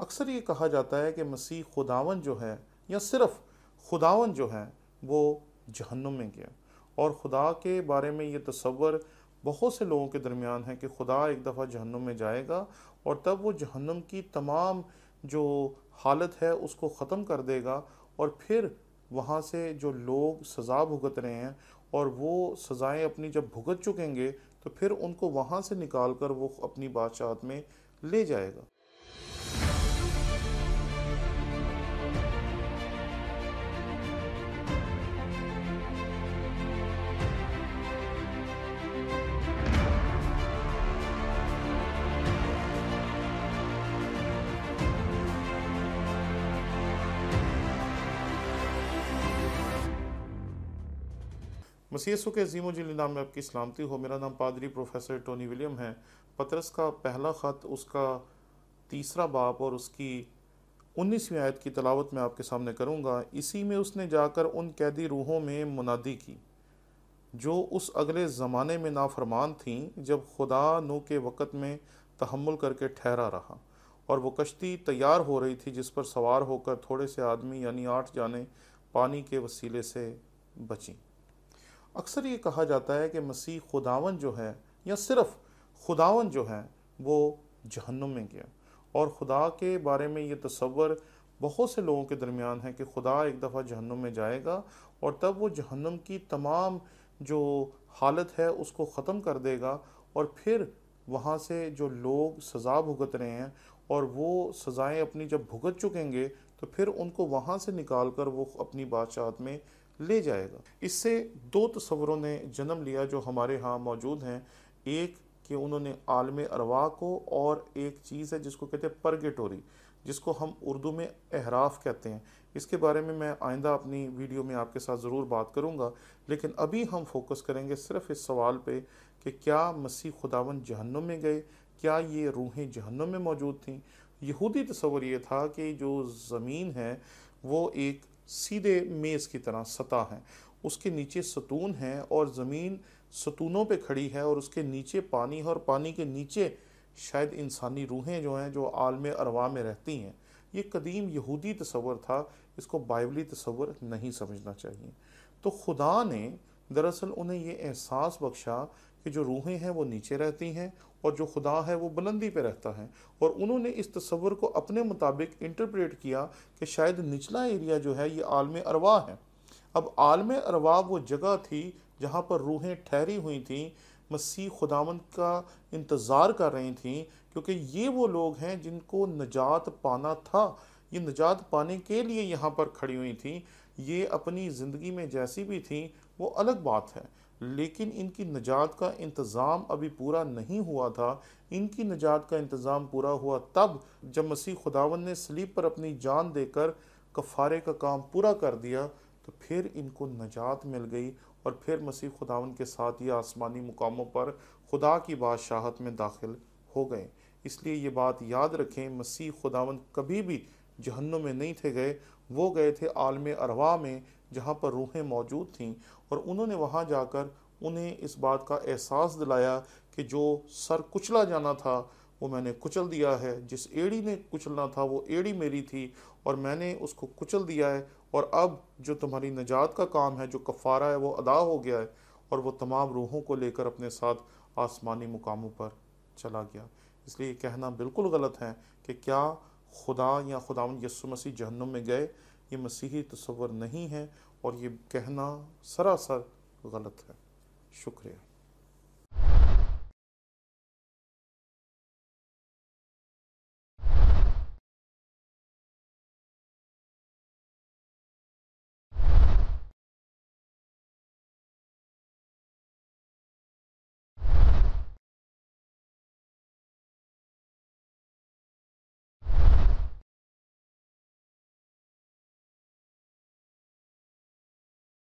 अक्सर ये कहा जाता है कि मसीह खुदावन जो है या सिर्फ खुदावन जो है वो जहन्नुम में गया और खुदा के बारे में ये तस्वर बहुत से लोगों के दरमियान है कि खुदा एक दफ़ा जहन्नुम में जाएगा और तब वो जहन्नुम की तमाम जो हालत है उसको ख़त्म कर देगा और फिर वहाँ से जो लोग सज़ा भुगत रहे हैं और वो सज़ाएं अपनी जब भुगत चुकेंगे तो फिर उनको वहाँ से निकाल कर वो अपनी बादशाहत में ले जाएगा मसीसु के जीमो नाम में आपकी सलामती हो मेरा नाम पादरी प्रोफेसर टोनी विलियम है पतरस का पहला ख़त उसका तीसरा बाप और उसकी उन्नीसवीं आयत की तलावत मैं आपके सामने करूँगा इसी में उसने जाकर उन कैदी रूहों में मुनादी की जो उस अगले ज़माने में नाफरमान थी जब खुदा नो के वक़्त में तहमुल करके ठहरा रहा और वो कश्ती तैयार हो रही थी जिस पर सवार होकर थोड़े से आदमी यानी आठ जाने पानी के वसीले से बची अक्सर ये कहा जाता है कि मसीह खुदावन जो है या सिर्फ खुदावन जो है वो जहन्नुम में गया और खुदा के बारे में ये तस्वर बहुत से लोगों के दरमियान है कि खुदा एक दफ़ा जहन्नुम में जाएगा और तब वो जहन्नुम की तमाम जो हालत है उसको ख़त्म कर देगा और फिर वहाँ से जो लोग सज़ा भुगत रहे हैं और वो सज़ाएं अपनी जब भुगत चुकेंगे तो फिर उनको वहाँ से निकाल कर वो अपनी बादशाहत में ले जाएगा इससे दो तस्वरों ने जन्म लिया जो हमारे यहाँ मौजूद हैं एक कि उन्होंने आलम अरवा को और एक चीज़ है जिसको कहते हैं परगेटोरी जिसको हम उर्दू में अहराफ कहते हैं इसके बारे में मैं आइंदा अपनी वीडियो में आपके साथ ज़रूर बात करूंगा लेकिन अभी हम फोकस करेंगे सिर्फ इस सवाल पे कि क्या मसीह खुदावन जहन्नुम में गए क्या ये रूहें जहन्नुम में मौजूद थीं यहूदी तस्वर ये था कि जो ज़मीन है वो एक सीधे मेज़ की तरह सतह है उसके नीचे सतून है और ज़मीन सतूनों पे खड़ी है और उसके नीचे पानी है और पानी के नीचे शायद इंसानी रूहें जो हैं जो आलम अरवा में रहती हैं ये कदीम यहूदी तस्वर था इसको बाइबली तस्वर नहीं समझना चाहिए तो खुदा ने दरअसल उन्हें ये एहसास बख्शा कि जो रूहें हैं वो नीचे रहती हैं और जो खुदा है वो बुलंदी पे रहता है और उन्होंने इस तस्वर को अपने मुताबिक इंटरप्रेट किया कि शायद निचला एरिया जो है ये आलम अरवा है अब आलम अरवा वो जगह थी जहाँ पर रूहें ठहरी हुई थीं मसीह खुदावंद का इंतज़ार कर रही थीं क्योंकि ये वो लोग हैं जिनको नजात पाना था ये नजात पाने के लिए यहाँ पर खड़ी हुई थी ये अपनी ज़िंदगी में जैसी भी थी वो अलग बात है लेकिन इनकी निजात का इंतज़ाम अभी पूरा नहीं हुआ था इनकी निजात का इंतज़ाम पूरा हुआ तब जब मसीह खुदावन ने सलीब पर अपनी जान देकर कफारे का काम पूरा कर दिया तो फिर इनको नजात मिल गई और फिर मसीह खुदावन के साथ ये आसमानी मुकामों पर खुदा की बादशाहत में दाखिल हो गए इसलिए ये बात याद रखें मसीह खुदावन कभी भी जहन्नुम में नहीं थे गए वो गए थे आलम अरवा में जहाँ पर रूहें मौजूद थीं और उन्होंने वहाँ जाकर उन्हें इस बात का एहसास दिलाया कि जो सर कुचला जाना था वो मैंने कुचल दिया है जिस एड़ी ने कुचलना था वो एड़ी मेरी थी और मैंने उसको कुचल दिया है और अब जो तुम्हारी नजात का काम है जो कफ़ारा है वो अदा हो गया है और वो तमाम रूहों को लेकर अपने साथ आसमानी मुकामों पर चला गया इसलिए कहना बिल्कुल गलत है कि क्या खुदा या खुदा यसु मसीह जहन्नुम में गए ये मसीही तस्वर नहीं है और ये कहना सरासर गलत है शुक्रिया